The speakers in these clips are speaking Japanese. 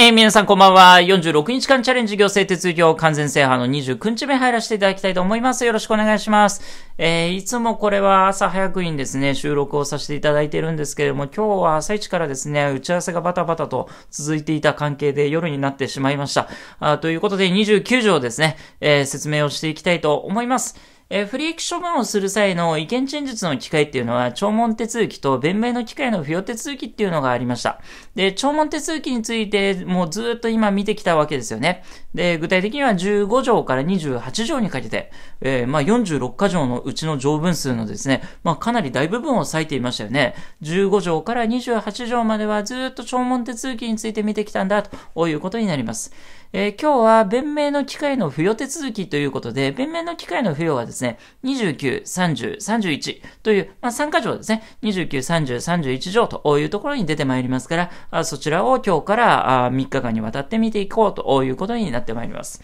えー、皆さんこんばんは。46日間チャレンジ行政手続きを完全制覇の29日目入らせていただきたいと思います。よろしくお願いします。えー、いつもこれは朝早くにですね、収録をさせていただいているんですけれども、今日は朝一からですね、打ち合わせがバタバタと続いていた関係で夜になってしまいました。あということで29条ですね、えー、説明をしていきたいと思います。えー、不利益処分をする際の意見陳述の機会っていうのは、聴聞手続きと弁明の機会の付与手続きっていうのがありました。で、聴聞手続きについて、もうずっと今見てきたわけですよね。で、具体的には15条から28条にかけて、えー、まあ、46か条のうちの条文数のですね、まあ、かなり大部分を割いていましたよね。15条から28条まではずっと聴聞手続きについて見てきたんだということになります。えー、今日は弁明の機会の付与手続きということで、弁明の機会の付与はですね、29、30、31という、まあ、3箇条ですね、29、30、31条というところに出てまいりますから、あそちらを今日から3日間にわたって見ていこうということになってまいります。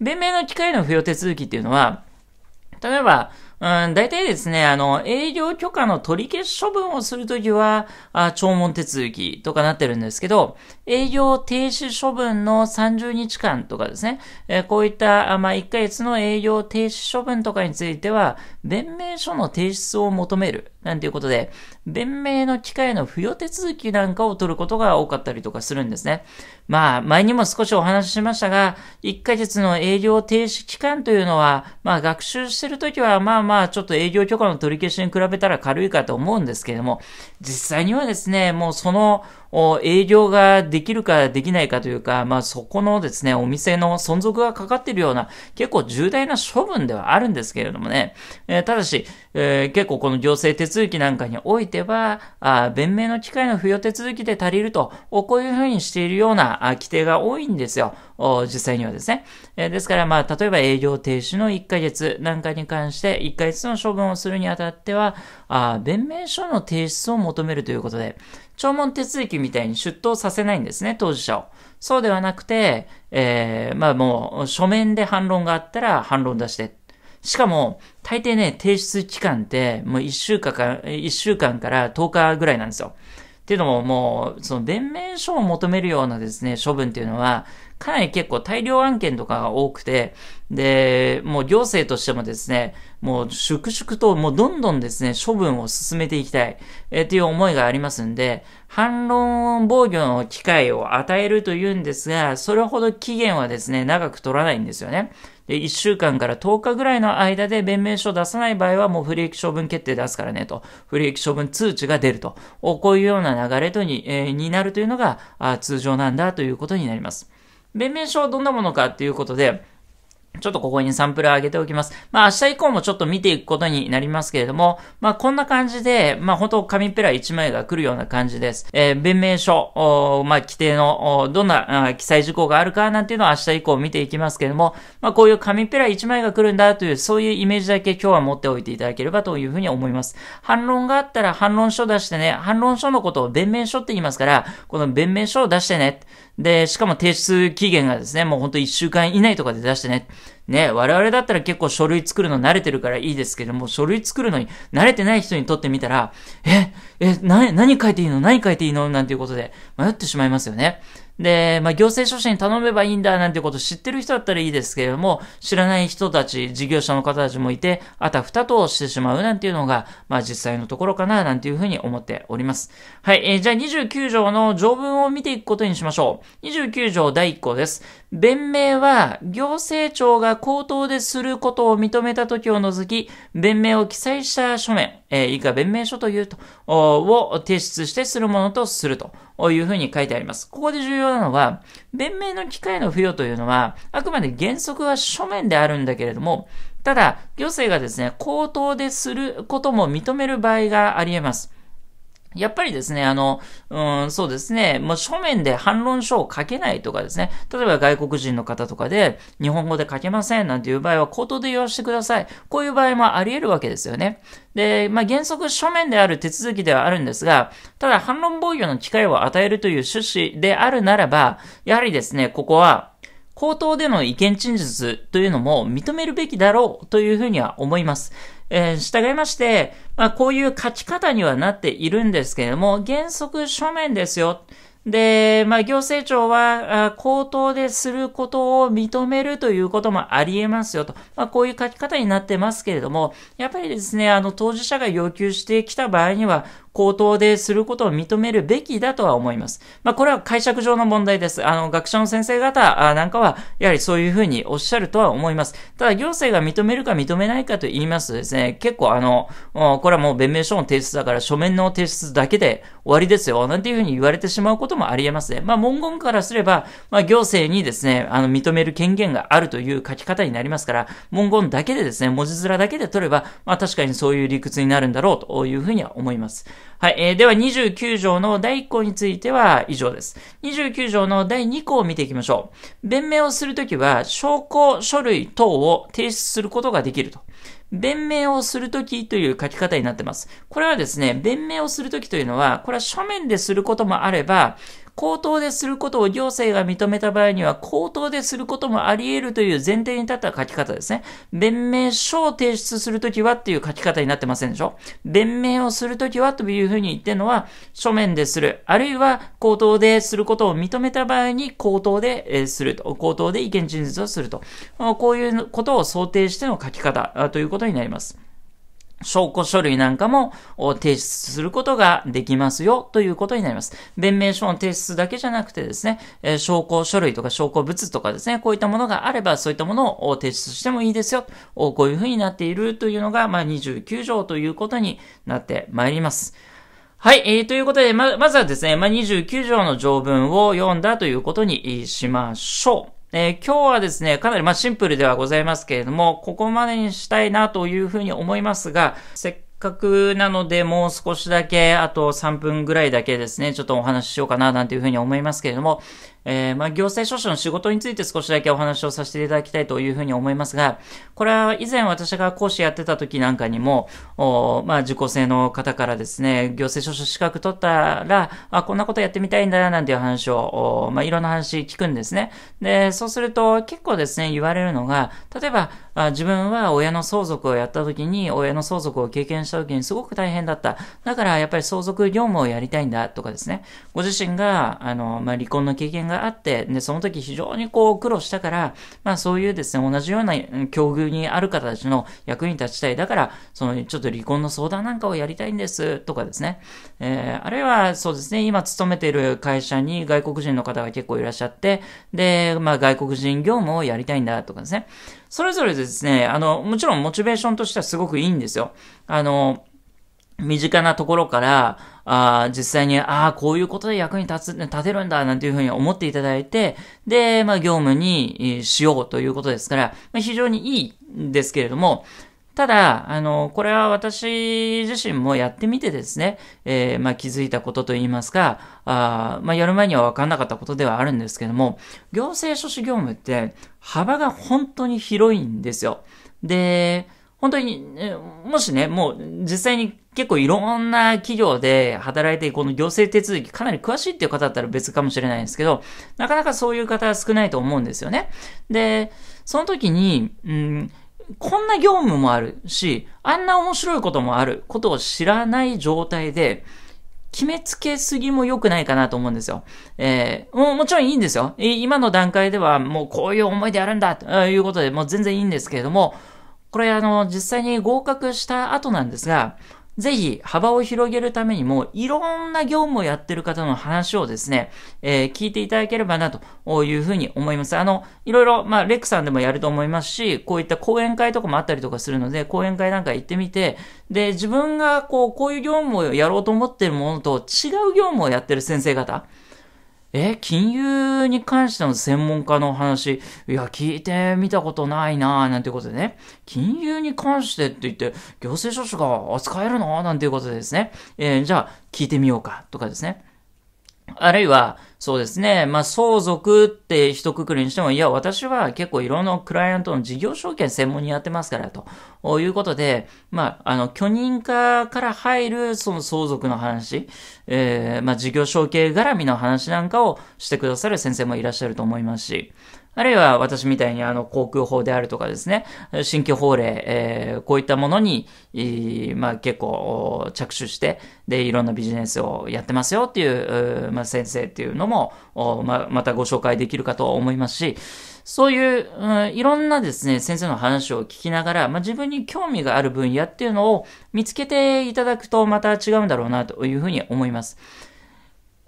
弁明の機会の付与手続きっていうのは、例えば、大体ですね、あの、営業許可の取り消し処分をするときは、あ、聴聞手続きとかなってるんですけど、営業停止処分の30日間とかですね、えー、こういった、あまあ、1ヶ月の営業停止処分とかについては、弁明書の提出を求める。なんていうことで、弁明の機会の付与手続きなんかを取ることが多かったりとかするんですね。まあ、前にも少しお話ししましたが、1ヶ月の営業停止期間というのは、まあ、学習してるときは、まあまあ、ちょっと営業許可の取り消しに比べたら軽いかと思うんですけれども、実際にはですね、もうその、営業ができるかできないかというか、まあそこのですね、お店の存続がかかっているような結構重大な処分ではあるんですけれどもね、えー、ただし、えー、結構この行政手続きなんかにおいては、あ弁明の機会の付与手続きで足りると、こういうふうにしているような規定が多いんですよ。実際にはですね。えー、ですから、まあ、例えば営業停止の1ヶ月なんかに関して、1ヶ月の処分をするにあたっては、あ弁明書の提出を求めるということで、聴聞手続きみたいに出頭させないんですね、当事者を。そうではなくて、えー、まあもう、書面で反論があったら反論出して。しかも、大抵ね、提出期間って、もう1週間か、1週間から10日ぐらいなんですよ。っていうのももう、その弁明書を求めるようなですね、処分っていうのは、かなり結構大量案件とかが多くて、で、もう行政としてもですね、もう粛々と、もうどんどんですね、処分を進めていきたい、えっていう思いがありますんで、反論防御の機会を与えるというんですが、それほど期限はですね、長く取らないんですよね。1週間から10日ぐらいの間で弁明書を出さない場合はもう不利益処分決定出すからねと、不利益処分通知が出ると、こういうような流れとに,、えになるというのが通常なんだということになります。弁明書はどんなものかっていうことで、ちょっとここにサンプル上げておきます。まあ明日以降もちょっと見ていくことになりますけれども、まあこんな感じで、まあ本当紙ペラ1枚が来るような感じです。えー、弁明書、まあ規定の、どんな記載事項があるかなんていうのは明日以降見ていきますけれども、まあこういう紙ペラ1枚が来るんだという、そういうイメージだけ今日は持っておいていただければというふうに思います。反論があったら反論書出してね、反論書のことを弁明書って言いますから、この弁明書を出してね、で、しかも提出期限がですね、もうほんと1週間以内とかで出してね、ね、我々だったら結構書類作るの慣れてるからいいですけども、書類作るのに慣れてない人にとってみたら、え、え、な、何書いていいの何書いていいのなんていうことで迷ってしまいますよね。で、まあ、行政書士に頼めばいいんだなんてこと知ってる人だったらいいですけれども、知らない人たち、事業者の方たちもいて、あたふたとしてしまうなんていうのが、まあ、実際のところかななんていうふうに思っております。はい、えー、じゃあ29条の条文を見ていくことにしましょう。29条第1項です。弁明は、行政庁が口頭ですることを認めたときを除き、弁明を記載した書面、えー、以下弁明書というと、を提出してするものとすると。いうふうに書いてあります。ここで重要なのは、弁明の機会の付与というのは、あくまで原則は書面であるんだけれども、ただ、行政がですね、口頭ですることも認める場合があり得ます。やっぱりですね、あの、うん、そうですね、もう書面で反論書を書けないとかですね、例えば外国人の方とかで、日本語で書けませんなんていう場合は口頭で言わせてください。こういう場合もあり得るわけですよね。で、まあ、原則書面である手続きではあるんですが、ただ反論防御の機会を与えるという趣旨であるならば、やはりですね、ここは、口頭での意見陳述というのも認めるべきだろうというふうには思います。えー、従いまして、まあ、こういう書き方にはなっているんですけれども、原則書面ですよ。で、まあ、行政庁は、口頭ですることを認めるということもあり得ますよと。まあ、こういう書き方になってますけれども、やっぱりですね、あの、当事者が要求してきた場合には、口頭ですることを認めるべきだとは思います。まあ、これは解釈上の問題です。あの、学者の先生方なんかは、やはりそういうふうにおっしゃるとは思います。ただ、行政が認めるか認めないかと言いますとですね、結構あの、これはもう弁明書の提出だから、書面の提出だけで終わりですよ、なんていうふうに言われてしまうこともあり得ますね。まあ、文言からすれば、まあ、行政にですね、あの、認める権限があるという書き方になりますから、文言だけでですね、文字面だけで取れば、まあ、確かにそういう理屈になるんだろうというふうには思います。はい。えー、では29条の第1項については以上です。29条の第2項を見ていきましょう。弁明をするときは、証拠書類等を提出することができると。弁明をするときという書き方になってます。これはですね、弁明をするときというのは、これは書面ですることもあれば、口頭ですることを行政が認めた場合には、口頭ですることもあり得るという前提に立った書き方ですね。弁明書を提出するときはっていう書き方になってませんでしょ弁明をするときはというふうに言ってるのは、書面でする。あるいは、口頭ですることを認めた場合に、口頭ですると。口頭で意見陳述をすると。こういうことを想定しての書き方ということになります。証拠書類なんかも提出することができますよということになります。弁明書の提出だけじゃなくてですね、え証拠書類とか証拠物とかですね、こういったものがあればそういったものを提出してもいいですよ。こういうふうになっているというのが、まあ、29条ということになってまいります。はい、えー、ということで、ま、まずはですね、まあ、29条の条文を読んだということにしましょう。えー、今日はですね、かなりまシンプルではございますけれども、ここまでにしたいなというふうに思いますが、せっかくなので、もう少しだけ、あと3分ぐらいだけですね、ちょっとお話ししようかな、なんていうふうに思いますけれども、えー、まあ、行政書士の仕事について少しだけお話をさせていただきたいというふうに思いますが、これは以前私が講師やってた時なんかにも、おまあ、受講生の方からですね、行政書士資格取ったら、あ、こんなことやってみたいんだ、なんていう話を、まあ、いろんな話聞くんですね。で、そうすると結構ですね、言われるのが、例えば、あ自分は親の相続をやった時に、親の相続を経験しした時にすごく大変だった。だからやっぱり相続業務をやりたいんだとかですね。ご自身が、あの、まあ、離婚の経験があって、で、その時非常にこう苦労したから、まあそういうですね、同じような境遇にある方たちの役に立ちたい。だから、そのちょっと離婚の相談なんかをやりたいんですとかですね。えー、あるいはそうですね、今勤めている会社に外国人の方が結構いらっしゃって、で、まあ外国人業務をやりたいんだとかですね。それぞれですね、あの、もちろんモチベーションとしてはすごくいいんですよ。あの、の、身近なところから、あ実際に、ああ、こういうことで役に立つ、立てるんだ、なんていうふうに思っていただいて、で、まあ、業務にしようということですから、まあ、非常にいいんですけれども、ただ、あの、これは私自身もやってみてですね、えー、まあ、気づいたことといいますか、あまあ、やる前には分かんなかったことではあるんですけども、行政書士業務って幅が本当に広いんですよ。で、本当に、もしね、もう実際に結構いろんな企業で働いて、この行政手続きかなり詳しいっていう方だったら別かもしれないんですけど、なかなかそういう方は少ないと思うんですよね。で、その時に、うん、こんな業務もあるし、あんな面白いこともあることを知らない状態で、決めつけすぎも良くないかなと思うんですよ。えー、ももちろんいいんですよ。今の段階ではもうこういう思いでやるんだということでもう全然いいんですけれども、これあの、実際に合格した後なんですが、ぜひ幅を広げるためにも、いろんな業務をやってる方の話をですね、えー、聞いていただければなというふうに思います。あの、いろいろ、まあ、レックさんでもやると思いますし、こういった講演会とかもあったりとかするので、講演会なんか行ってみて、で、自分がこう、こういう業務をやろうと思ってるものと違う業務をやってる先生方、え、金融に関しての専門家の話、いや、聞いてみたことないなぁ、なんていうことでね、金融に関してって言って、行政書士が扱えるのなんていうことでですね、えー、じゃあ、聞いてみようか、とかですね。あるいは、そうですね。まあ、相続って一括りにしても、いや、私は結構いろんなクライアントの事業証券専門にやってますから、ということで、まあ、あの、許認可から入る、その相続の話、えー、まあ、事業承継絡みの話なんかをしてくださる先生もいらっしゃると思いますし、あるいは私みたいにあの航空法であるとかですね、新規法令、えー、こういったものに、まあ、結構着手して、で、いろんなビジネスをやってますよっていう、まあ、先生っていうのも、ままたご紹介できるかと思いますし、そういう、うん、いろんなですね、先生の話を聞きながら、まあ、自分に興味がある分野っていうのを見つけていただくとまた違うんだろうなというふうに思います。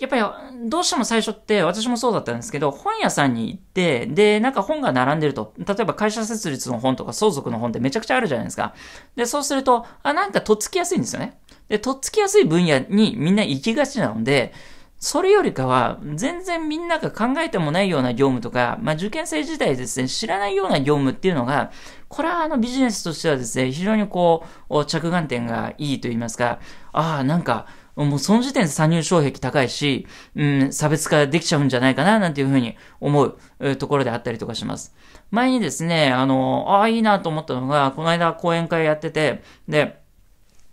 やっぱりどうしても最初って私もそうだったんですけど、本屋さんに行って、で、なんか本が並んでると、例えば会社設立の本とか相続の本ってめちゃくちゃあるじゃないですか。で、そうすると、あ、なんかとっつきやすいんですよね。で、とっつきやすい分野にみんな行きがちなので、それよりかは、全然みんなが考えてもないような業務とか、まあ、受験生自体ですね、知らないような業務っていうのが、これはあのビジネスとしてはですね、非常にこう、着眼点がいいと言いますか、ああ、なんか、もうその時点で参入障壁高いし、うん、差別化できちゃうんじゃないかな、なんていうふうに思うところであったりとかします。前にですね、あの、ああ、いいなと思ったのが、この間講演会やってて、で、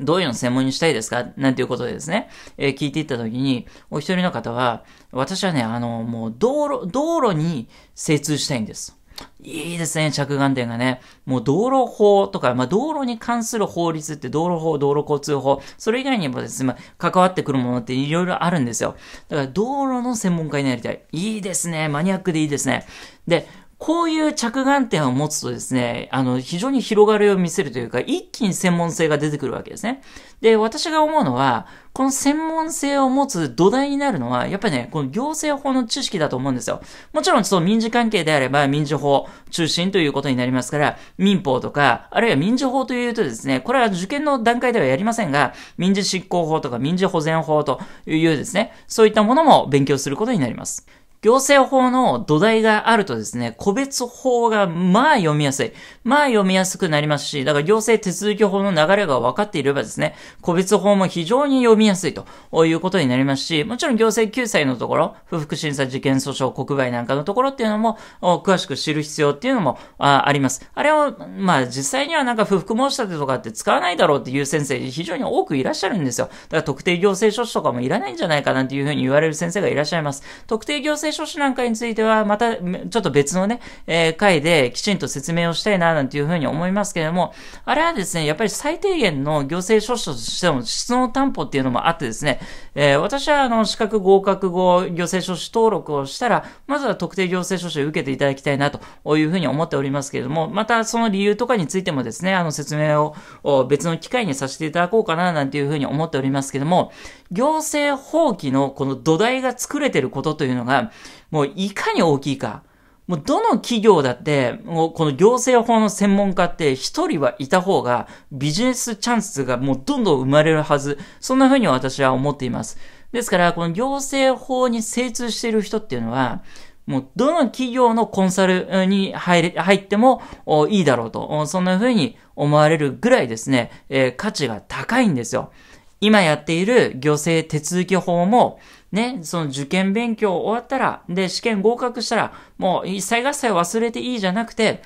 どういうの専門にしたいですかなんていうことでですね、えー、聞いていったときに、お一人の方は、私はね、あの、もう道路、道路に精通したいんです。いいですね、着眼点がね。もう道路法とか、まあ、道路に関する法律って道路法、道路交通法、それ以外にもですね、関わってくるものっていろいろあるんですよ。だから道路の専門家になりたい。いいですね、マニアックでいいですね。で、こういう着眼点を持つとですね、あの、非常に広がりを見せるというか、一気に専門性が出てくるわけですね。で、私が思うのは、この専門性を持つ土台になるのは、やっぱりね、この行政法の知識だと思うんですよ。もちろん、その民事関係であれば、民事法中心ということになりますから、民法とか、あるいは民事法というとですね、これは受験の段階ではやりませんが、民事執行法とか民事保全法というですね、そういったものも勉強することになります。行政法の土台があるとですね、個別法がまあ読みやすい。まあ読みやすくなりますし、だから行政手続き法の流れが分かっていればですね、個別法も非常に読みやすいということになりますし、もちろん行政救済のところ、不服審査事件訴訟、国外なんかのところっていうのも、詳しく知る必要っていうのもあります。あれを、まあ実際にはなんか不服申し立てとかって使わないだろうっていう先生非常に多くいらっしゃるんですよ。だから特定行政書士とかもいらないんじゃないかなっていうふうに言われる先生がいらっしゃいます。特定行政性書士なんかについては、またちょっと別のね、えー、回できちんと説明をしたいな、なんていうふうに思いますけれども、あれはですね、やっぱり最低限の行政書士としての質の担保っていうのもあってですね、えー、私はあの、資格合格後、行政書士登録をしたら、まずは特定行政書士を受けていただきたいな、というふうに思っておりますけれども、またその理由とかについてもですね、あの、説明を別の機会にさせていただこうかな、なんていうふうに思っておりますけれども、行政法規のこの土台が作れてることというのが、もういかに大きいか。もうどの企業だって、もうこの行政法の専門家って一人はいた方がビジネスチャンスがもうどんどん生まれるはず。そんな風に私は思っています。ですから、この行政法に精通している人っていうのは、もうどの企業のコンサルに入れ入ってもいいだろうと、そんな風に思われるぐらいですね、えー、価値が高いんですよ。今やっている行政手続き法も、ね、その受験勉強終わったら、で、試験合格したら、もう一切合切忘れていいじゃなくて、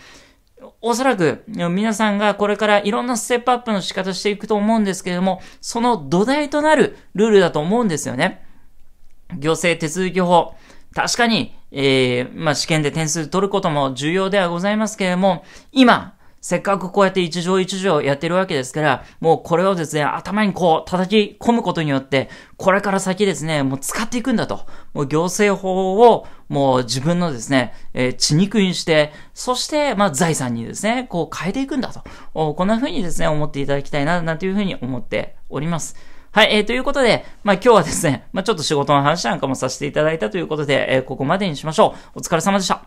おそらく皆さんがこれからいろんなステップアップの仕方していくと思うんですけれども、その土台となるルールだと思うんですよね。行政手続き法。確かに、えー、まあ、試験で点数取ることも重要ではございますけれども、今、せっかくこうやって一条一条やってるわけですから、もうこれをですね、頭にこう叩き込むことによって、これから先ですね、もう使っていくんだと。もう行政法をもう自分のですね、えー、血肉にして、そして、まあ財産にですね、こう変えていくんだと。こんな風にですね、思っていただきたいな、なんていう風に思っております。はい、えー、ということで、まあ、今日はですね、まあ、ちょっと仕事の話なんかもさせていただいたということで、えー、ここまでにしましょう。お疲れ様でした。